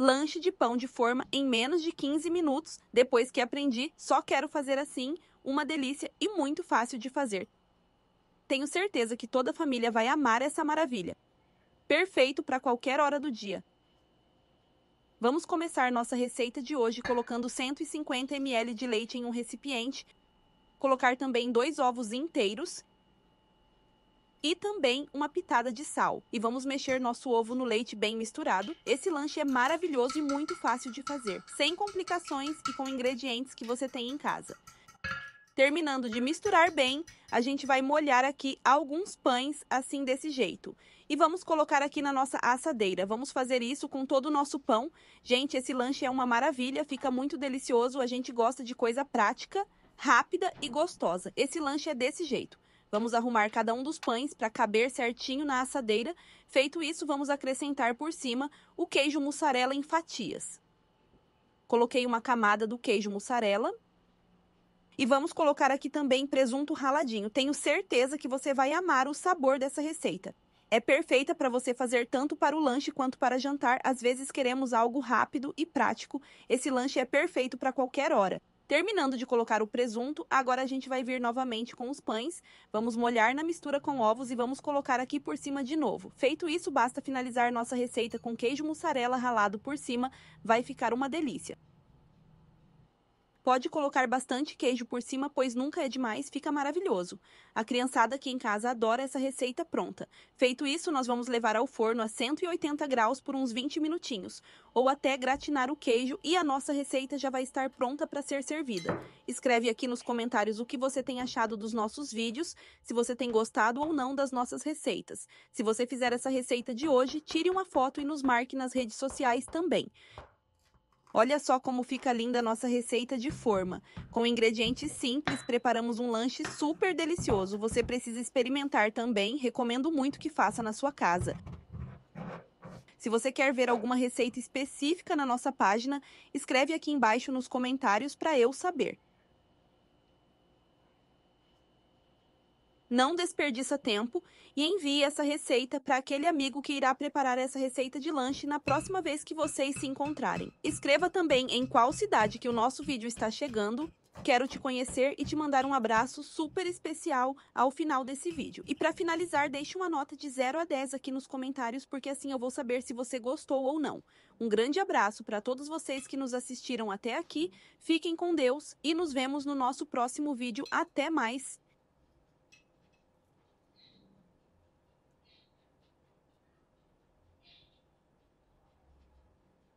lanche de pão de forma em menos de 15 minutos. Depois que aprendi, só quero fazer assim, uma delícia e muito fácil de fazer. Tenho certeza que toda a família vai amar essa maravilha. Perfeito para qualquer hora do dia. Vamos começar nossa receita de hoje colocando 150 ml de leite em um recipiente. Colocar também dois ovos inteiros e também uma pitada de sal. E vamos mexer nosso ovo no leite bem misturado. Esse lanche é maravilhoso e muito fácil de fazer, sem complicações e com ingredientes que você tem em casa. Terminando de misturar bem, a gente vai molhar aqui alguns pães assim desse jeito. E vamos colocar aqui na nossa assadeira. Vamos fazer isso com todo o nosso pão. Gente, esse lanche é uma maravilha, fica muito delicioso. A gente gosta de coisa prática, rápida e gostosa. Esse lanche é desse jeito. Vamos arrumar cada um dos pães para caber certinho na assadeira. Feito isso, vamos acrescentar por cima o queijo mussarela em fatias. Coloquei uma camada do queijo mussarela. E vamos colocar aqui também presunto raladinho. Tenho certeza que você vai amar o sabor dessa receita. É perfeita para você fazer tanto para o lanche quanto para jantar. Às vezes queremos algo rápido e prático. Esse lanche é perfeito para qualquer hora. Terminando de colocar o presunto, agora a gente vai vir novamente com os pães, vamos molhar na mistura com ovos e vamos colocar aqui por cima de novo. Feito isso, basta finalizar nossa receita com queijo mussarela ralado por cima, vai ficar uma delícia. Pode colocar bastante queijo por cima, pois nunca é demais, fica maravilhoso. A criançada aqui em casa adora essa receita pronta. Feito isso, nós vamos levar ao forno a 180 graus por uns 20 minutinhos, ou até gratinar o queijo e a nossa receita já vai estar pronta para ser servida. Escreve aqui nos comentários o que você tem achado dos nossos vídeos, se você tem gostado ou não das nossas receitas. Se você fizer essa receita de hoje, tire uma foto e nos marque nas redes sociais também. Olha só como fica linda a nossa receita de forma. Com ingredientes simples, preparamos um lanche super delicioso. Você precisa experimentar também, recomendo muito que faça na sua casa. Se você quer ver alguma receita específica na nossa página, escreve aqui embaixo nos comentários para eu saber. não desperdiça tempo e envie essa receita para aquele amigo que irá preparar essa receita de lanche na próxima vez que vocês se encontrarem. Escreva também em qual cidade que o nosso vídeo está chegando. Quero te conhecer e te mandar um abraço super especial ao final desse vídeo. E para finalizar, deixe uma nota de 0 a 10 aqui nos comentários, porque assim eu vou saber se você gostou ou não. Um grande abraço para todos vocês que nos assistiram até aqui. Fiquem com Deus e nos vemos no nosso próximo vídeo. Até mais!